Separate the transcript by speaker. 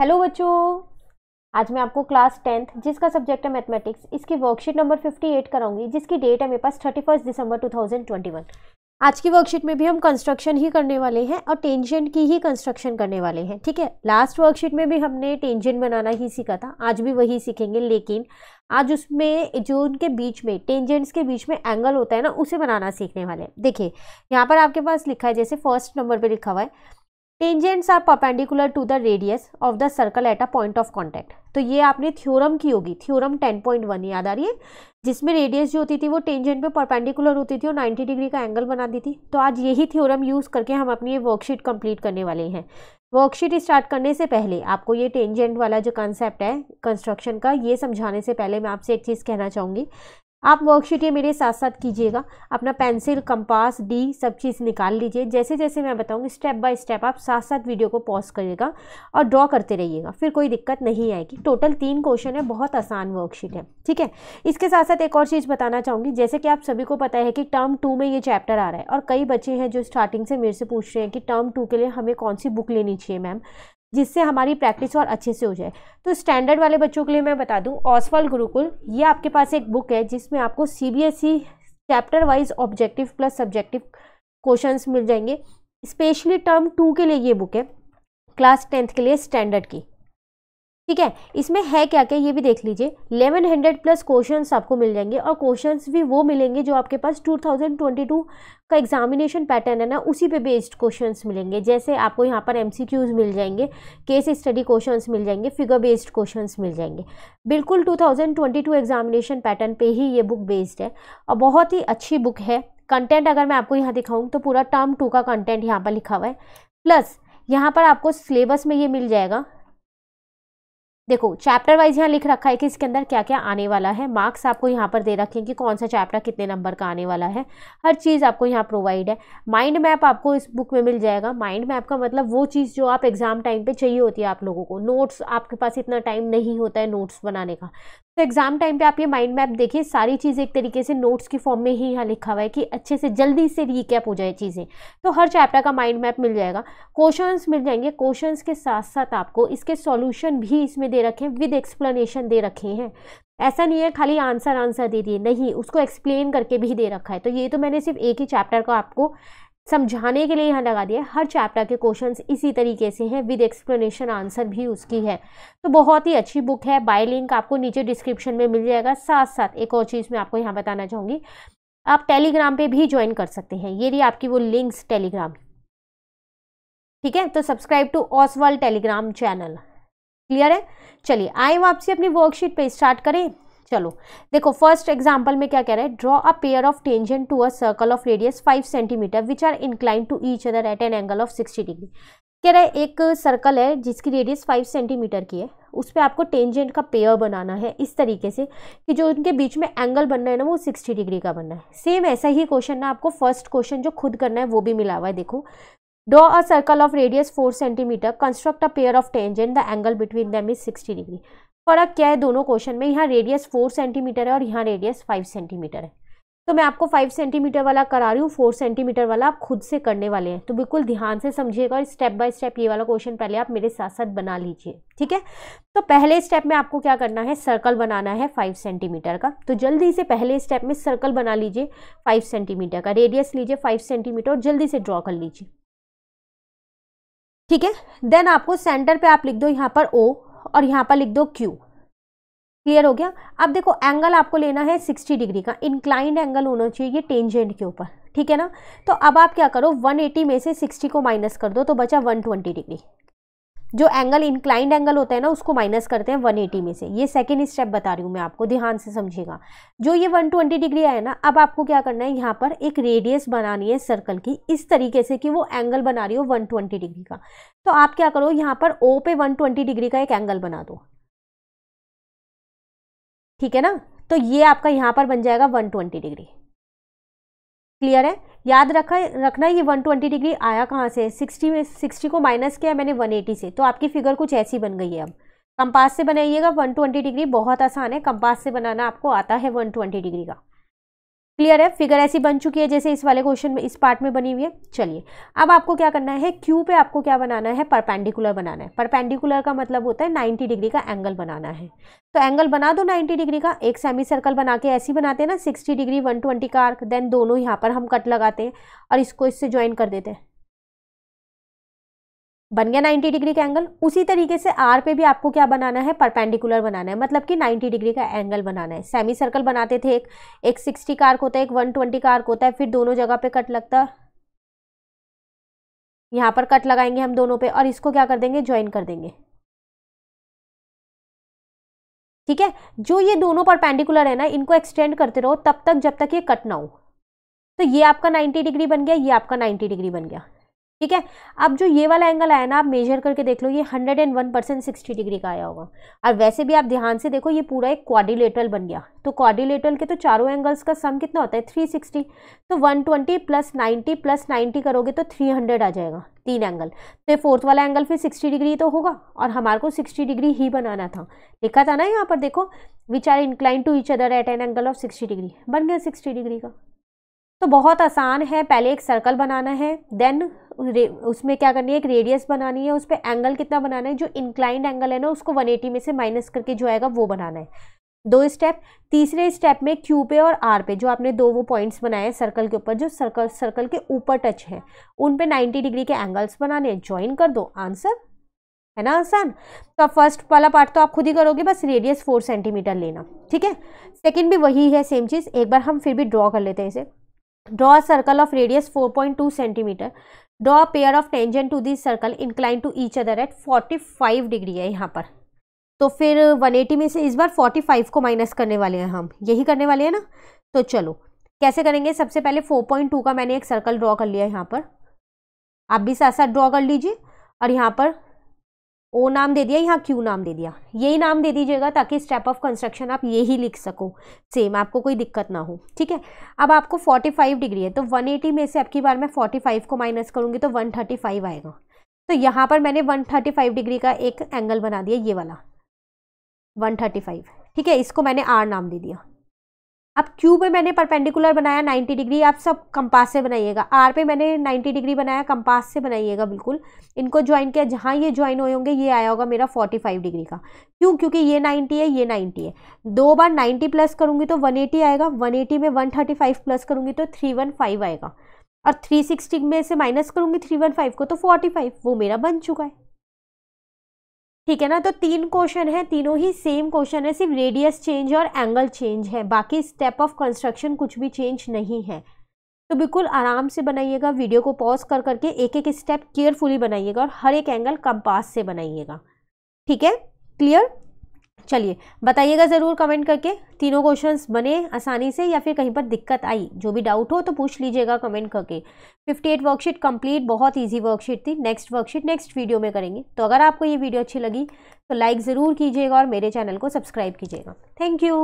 Speaker 1: Hello बच्चों आज मैं आपको क्लास टेंथ जिसका सब्जेक्ट है मैथमेटिक्स इसकी वर्कशीट नंबर 58 कराऊंगी जिसकी डेट है मेरे पास थर्टी फर्स्ट दिसंबर 2021 आज की वर्कशीट में भी हम कंस्ट्रक्शन ही करने वाले हैं और टेंजेंट की ही कंस्ट्रक्शन करने वाले हैं ठीक है लास्ट वर्कशीट में भी हमने टेंजेंट बनाना ही सीखा था आज भी वही सीखेंगे लेकिन आज उसमें जो उनके बीच में टेंजेंट्स के बीच में एंगल होता है ना उसे बनाना सीखने वाले हैं देखिए यहाँ पर आपके पास लिखा है जैसे फर्स्ट नंबर पर लिखा हुआ है tangents are perpendicular to the radius of the circle at a point of contact तो ये आपने थ्योरम की होगी थ्योरम 10.1 याद आ रही है जिसमें रेडियस जो होती थी वो टेंजेंट पे परपेंडिकुलर होती थी और 90 डिग्री का एंगल बना दी थी तो आज यही थ्योरम यूज़ करके हम अपनी ये वर्कशीट कंप्लीट करने वाले हैं वर्कशीट स्टार्ट करने से पहले आपको ये टेंजेंट वाला जो कंसेप्ट है कंस्ट्रक्शन का ये समझाने से पहले मैं आपसे एक चीज़ कहना चाहूँगी आप वर्कशीट ये मेरे साथ साथ कीजिएगा अपना पेंसिल कंपास डी सब चीज़ निकाल लीजिए जैसे जैसे मैं बताऊँगी स्टेप बाय स्टेप आप साथ साथ वीडियो को पॉज करिएगा और ड्रॉ करते रहिएगा फिर कोई दिक्कत नहीं आएगी टोटल तीन क्वेश्चन है बहुत आसान वर्कशीट है ठीक है इसके साथ साथ एक और चीज़ बताना चाहूँगी जैसे कि आप सभी को पता है कि टर्म टू में ये चैप्टर आ रहा है और कई बच्चे हैं जो स्टार्टिंग से मेरे से पूछ रहे हैं कि टर्म टू के लिए हमें कौन सी बुक लेनी चाहिए मैम जिससे हमारी प्रैक्टिस और अच्छे से हो जाए तो स्टैंडर्ड वाले बच्चों के लिए मैं बता दूं ऑसफल गुरुकुल ये आपके पास एक बुक है जिसमें आपको CBSE chapter wise objective plus subjective questions मिल जाएंगे स्पेशली टर्म टू के लिए ये बुक है क्लास टेंथ के लिए स्टैंडर्ड की ठीक है इसमें है क्या क्या ये भी देख लीजिए एलेवन हंड्रेड प्लस क्वेश्चन आपको मिल जाएंगे और क्वेश्चन भी वो मिलेंगे जो आपके पास टू थाउजेंड ट्वेंटी टू का एग्जामिनेशन पैटर्न है ना उसी पे बेस्ड क्वेश्चंस मिलेंगे जैसे आपको यहाँ पर एमसीक्यूज मिल जाएंगे केस स्टडी क्वेश्चन मिल जाएंगे फिगर बेस्ड क्वेश्चन मिल जाएंगे बिल्कुल टू एग्जामिनेशन पैटर्न पर ही ये बुक बेस्ड है और बहुत ही अच्छी बुक है कंटेंट अगर मैं आपको यहाँ दिखाऊँ तो पूरा टर्म टू का कंटेंट यहाँ पर लिखा हुआ है प्लस यहाँ पर आपको सिलेबस में ये मिल जाएगा देखो चैप्टर वाइज यहाँ लिख रखा है कि इसके अंदर क्या क्या आने वाला है मार्क्स आपको यहाँ पर दे रखे हैं कि कौन सा चैप्टर कितने नंबर का आने वाला है हर चीज़ आपको यहाँ प्रोवाइड है माइंड मैप आपको इस बुक में मिल जाएगा माइंड मैप का मतलब वो चीज़ जो आप एग्ज़ाम टाइम पे चाहिए होती है आप लोगों को नोट्स आपके पास इतना टाइम नहीं होता है नोट्स बनाने का तो एग्ज़ाम टाइम पर आप ये माइंड मैप देखिए सारी चीज़ें एक तरीके से नोट्स की फॉर्म में ही यहाँ लिखा हुआ है कि अच्छे से जल्दी से रिकैप हो जाए चीज़ें तो हर चैप्टर का माइंड मैप मिल जाएगा क्वेश्चन मिल जाएंगे क्वेश्चन के साथ साथ आपको इसके सॉल्यूशन भी इसमें दे रखे हैं विद एक्सप्लेनेशन दे रखे हैं ऐसा नहीं है खाली आंसर आंसर दे दिए नहीं उसको एक्सप्लेन करके भी दे रखा है तो ये तो मैंने सिर्फ एक ही चैप्टर को आपको समझाने के लिए यहाँ लगा दिया हर चैप्टर के क्वेश्चंस इसी तरीके से हैं विद एक्सप्लेनेशन आंसर भी उसकी है तो बहुत ही अच्छी बुक है बाय लिंक आपको नीचे डिस्क्रिप्शन में मिल जाएगा साथ साथ एक और चीज़ मैं आपको यहाँ बताना चाहूँगी आप टेलीग्राम पे भी ज्वाइन कर सकते हैं ये रही आपकी वो लिंक्स टेलीग्राम ठीक है तो subscribe to Oswaal Telegram channel clear है चलिए आए वापसी अपनी वर्कशीट पे स्टार्ट करें चलो देखो फर्स्ट एग्जांपल में क्या कह रहा है draw a pair of tangent to a circle of radius five centimetre which are incline to each other at an angle of sixty degree कह रहा है एक सर्कल है जिसकी रेडियस फाइव सेंटीमीटर की है उस पर आपको टेंजेंट का पेयर बनाना है इस तरीके से कि जो उनके बीच में एंगल बनना है ना वो सिक्सटी डिग्री का बनना है सेम ऐसा ही क्वेश्चन ना आपको फर्स्ट क्वेश्चन जो खुद करना है वो भी मिला हुआ है देखो Draw a circle of radius 4 cm. Construct a pair of tangent. The angle between them is 60 degree. फर्क क्या है दोनों क्वेश्चन में यहाँ रेडियस फोर सेंटीमीटर है और यहाँ रेडियस फाइव सेंटीमीटर है तो मैं आपको फाइव सेंटीमीटर वाला करा रही हूँ फोर सेंटीमीटर वाला आप खुद से करने वाले हैं तो बिल्कुल ध्यान से समझिएगा और स्टेप बाय स्टेप ये वाला क्वेश्चन पहले आप मेरे साथ साथ बना लीजिए ठीक है तो पहले स्टेप में आपको क्या करना है सर्कल बनाना है फाइव सेंटीमीटर का तो जल्दी से पहले स्टेप में सर्कल बना लीजिए फाइव सेंटीमीटर का रेडियस लीजिए फाइव सेंटीमीटर और जल्दी से ड्रॉ कर लीजिए ठीक है देन आपको सेंटर पे आप लिख दो यहाँ पर ओ और यहाँ पर लिख दो क्यू क्लियर हो गया अब देखो एंगल आपको लेना है सिक्सटी डिग्री का इंक्लाइंड एंगल होना चाहिए टेंजेंट के ऊपर ठीक है ना तो अब आप क्या करो 180 में से 60 को माइनस कर दो तो बचा 120 डिग्री जो एंगल इंक्लाइंड एंगल होता है ना उसको माइनस करते हैं 180 में से ये सेकेंड स्टेप बता रही हूँ मैं आपको ध्यान से समझेगा जो ये 120 डिग्री आया ना अब आपको क्या करना है यहाँ पर एक रेडियस बनानी है सर्कल की इस तरीके से कि वो एंगल बना रही हो 120 डिग्री का तो आप क्या करो यहाँ पर ओ पे वन डिग्री का एक एंगल बना दो ठीक है ना तो ये आपका यहाँ पर बन जाएगा वन डिग्री क्लियर है याद रखा रखना ये 120 डिग्री आया कहाँ से 60 में 60 को माइनस किया मैंने 180 से तो आपकी फिगर कुछ ऐसी बन गई है अब कंपास से बनाइएगा 120 डिग्री बहुत आसान है कंपास से बनाना आपको आता है 120 डिग्री का क्लियर है फिगर ऐसी बन चुकी है जैसे इस वाले क्वेश्चन में इस पार्ट में बनी हुई है चलिए अब आपको क्या करना है क्यू पे आपको क्या बनाना है परपेंडिकुलर बनाना है परपेंडिकुलर का मतलब होता है 90 डिग्री का एंगल बनाना है तो एंगल बना दो 90 डिग्री का एक सेमी सर्कल बना के ऐसी बनाते हैं ना 60 डिग्री 120 का आर्क देन दोनों यहाँ पर हम कट लगाते हैं और इसको इससे ज्वाइन कर देते हैं बन गया 90 डिग्री का एंगल उसी तरीके से आर पे भी आपको क्या बनाना है परपेंडिकुलर बनाना है मतलब कि 90 डिग्री का एंगल बनाना है सेमी सर्कल बनाते थे एक एक 60 का आर्क होता है एक 120 का आर्क होता है फिर दोनों जगह पे कट लगता है यहाँ पर कट लगाएंगे हम दोनों पे और इसको क्या कर देंगे ज्वाइन कर देंगे ठीक है जो ये दोनों परपेंडिकुलर है ना इनको एक्सटेंड करते रहो तब तक जब तक ये कट ना हो तो ये आपका नाइन्टी डिग्री बन गया ये आपका नाइन्टी डिग्री बन गया ठीक है अब जो ये वाला एंगल आया ना आप मेजर करके देख लो ये hundred and one percent sixty degree का आया होगा और वैसे भी आप ध्यान से देखो ये पूरा एक क्वाडिलेटरल बन गया तो क्वाडिलेटरल के तो चारों एंगल्स का सम कितना होता है थ्री सिक्सटी तो one twenty plus ninety plus ninety करोगे तो थ्री हंड्रेड आ जाएगा तीन एंगल तो ये फोर्थ वाला एंगल फिर सिक्सटी डिग्री तो होगा और हमारे को सिक्सटी डिग्री ही बनाना था लिखा था ना यहाँ पर देखो which are incline to each other at an angle of sixty degree बन गया सिक्सटी डिग्री का तो बहुत आसान है पहले एक सर्कल बनाना है देन उसमें क्या करनी है एक रेडियस बनानी है उस पर एंगल कितना बनाना है जो इंक्लाइंड एंगल है ना उसको 180 में से माइनस करके जो आएगा वो बनाना है दो स्टेप तीसरे स्टेप में क्यू पे और आर पे जो आपने दो वो पॉइंट्स बनाए हैं सर्कल के ऊपर जो सर्कल सर्कल के ऊपर टच है उन पर नाइन्टी डिग्री के एंगल्स बनाने हैं ज्वाइन कर दो आंसर है ना आसान तो फर्स्ट वाला पार्ट तो आप खुद ही करोगे बस रेडियस फोर सेंटीमीटर लेना ठीक है सेकेंड भी वही है सेम चीज़ एक बार हम फिर भी ड्रॉ कर लेते हैं इसे draw circle of radius 4.2 centimetre draw a pair of tangent to this circle incline to each other at 45 degree है यहाँ पर तो फिर 180 में से इस बार 45 को माइनस करने वाले हैं हम यही करने वाले हैं ना तो चलो कैसे करेंगे सबसे पहले 4.2 का मैंने एक सर्कल ड्रॉ कर लिया यहाँ पर आप भी साथ साथ ड्रॉ कर लीजिए और यहाँ पर ओ नाम दे दिया यहाँ क्यू नाम दे दिया यही नाम दे दीजिएगा ताकि स्टेप ऑफ कंस्ट्रक्शन आप यही लिख सको सेम आपको कोई दिक्कत ना हो ठीक है अब आपको 45 डिग्री है तो 180 में से आपकी बार मैं 45 को माइनस करूँगी तो 135 आएगा तो यहाँ पर मैंने 135 डिग्री का एक एंगल बना दिया ये वाला फाइव ठीक है इसको मैंने आर नाम दे दिया अब क्यू पे मैंने परपेंडिकुलर बनाया 90 डिग्री आप सब कंपास से बनाइएगा आर पे मैंने 90 डिग्री बनाया कंपास से बनाइएगा बिल्कुल इनको ज्वाइन किया जहाँ ये ज्वाइन हुए होंगे ये आया होगा मेरा 45 डिग्री का क्यों क्योंकि ये 90 है ये 90 है दो बार 90 प्लस करूँगी तो 180 आएगा 180 में 135 प्लस करूँगी तो 315 आएगा और 360 में से माइनस करूँगी 315 को तो 45 वो मेरा बन चुका है ठीक है ना तो तीन क्वेश्चन है तीनों ही सेम क्वेश्चन है सिर्फ रेडियस चेंज और एंगल चेंज है बाकी स्टेप ऑफ कंस्ट्रक्शन कुछ भी चेंज नहीं है तो बिल्कुल आराम से बनाइएगा वीडियो को पॉज कर करके एक एक स्टेप केयरफुली बनाइएगा और हर एक एंगल कंपास से बनाइएगा ठीक है क्लियर चलिए बताइएगा ज़रूर कमेंट करके तीनों क्वेश्चंस बने आसानी से या फिर कहीं पर दिक्कत आई जो भी डाउट हो तो पूछ लीजिएगा कमेंट करके 58 वर्कशीट कंप्लीट बहुत इजी वर्कशीट थी नेक्स्ट वर्कशीट नेक्स्ट वीडियो में करेंगे तो अगर आपको ये वीडियो अच्छी लगी तो लाइक ज़रूर कीजिएगा और मेरे चैनल को सब्सक्राइब कीजिएगा थैंक यू